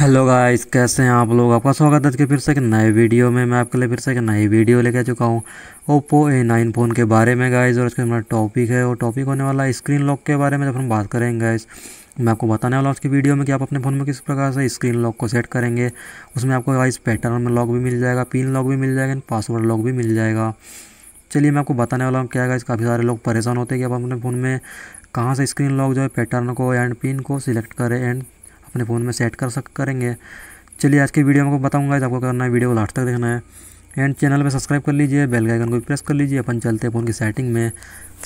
hello guys कैसे हैं आप लोग आपका स्वागत है आज के फिर से एक नए वीडियो में मैं आपके लिए फिर से एक नई वीडियो लेके चुका हूँ ओप्पो ए नाइन फ़ोन के बारे में गाइस और इसका हमारा टॉपिक है और टॉपिक होने वाला है स्क्रीन लॉक के बारे में जब हम बात करेंगे गाइस मैं आपको बताने वाला हूँ उसकी वीडियो में कि आप अपने फ़ोन में किस प्रकार से स्क्रीन लॉक को सेट करेंगे उसमें आपको गाइस पैटर्न में लॉक भी मिल जाएगा पिन लॉक भी मिल जाएगा एंड पासवर्ड लॉक भी मिल जाएगा चलिए मैं आपको बताने वाला हूँ क्या गाइस काफ़ी सारे लोग परेशान होते हैं कि आप अपने फ़ोन में कहाँ से स्क्रीन लॉक जो है पैटर्न को एंड पिन को सिलेक्ट करें एंड अपने फ़ोन में सेट कर सक करेंगे चलिए आज के वीडियो में आपको बताऊंगा आपको करना है वीडियो को लास्ट तक देखना है एंड चैनल में सब्सक्राइब कर लीजिए बेल आइकन को भी प्रेस कर लीजिए अपन चलते हैं फ़ोन की सेटिंग में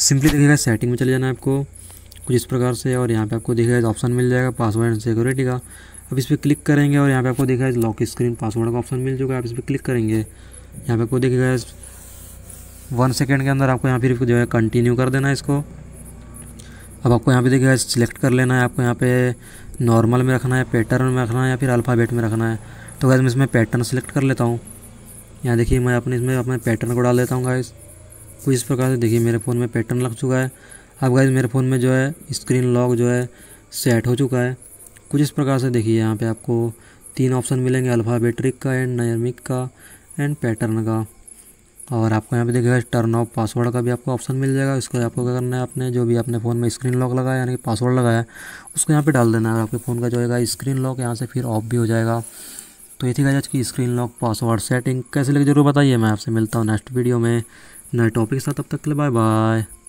सिंपली देखिएगा सेटिंग में चले जाना है आपको कुछ इस प्रकार से और यहाँ पे आपको दिखेगा ऑप्शन मिल जाएगा पासवर्ड एंड सिक्योरिटी का अब इस पर क्लिक करेंगे और यहाँ पे आपको है लॉक स्क्रीन पासवर्ड का ऑप्शन मिल चुका है आप इस पर क्लिक करेंगे यहाँ पे आपको दिखेगा वन सेकेंड के अंदर आपको यहाँ फिर जो है कंटिन्यू कर देना है इसको अब आपको यहाँ पे देखिएगा सिलेक्ट कर लेना है आपको यहाँ पे नॉर्मल में रखना है पैटर्न में रखना है या फिर अल्फ़ाबेट में रखना है तो गैस मैं इसमें पैटर्न सेलेक्ट कर लेता हूँ यहाँ देखिए मैं अपने इसमें अपने पैटर्न को डाल देता हूँ गैस कुछ इस प्रकार से देखिए मेरे फ़ोन में पैटर्न लग चुका है अब गैस मेरे फ़ोन में जो है स्क्रीन लॉक जो है सेट हो चुका है कुछ इस प्रकार से देखिए यहाँ पर आपको तीन ऑप्शन मिलेंगे अल्फ़ाबेट्रिक का एंड नयमिक का एंड पैटर्न का और आपको यहाँ पे देखिएगा टर्न ऑफ पासवर्ड का भी आपको ऑप्शन मिल जाएगा इसको आपको क्या करना है आपने जो भी अपने फ़ोन में स्क्रीन लॉक लगाया यानी कि पासवर्ड लगाया उसको यहाँ पे डाल देना है आपके फ़ोन का जो है स्क्रीन लॉक यहाँ से फिर ऑफ भी हो जाएगा तो ये थी आज की स्क्रीन लॉक पासवर्ड सेटिंग कैसे लगे जरूर बताइए मैं आपसे मिलता हूँ नेक्स्ट वीडियो में नए टॉपिक के साथ अब तक के लिए बाय बाय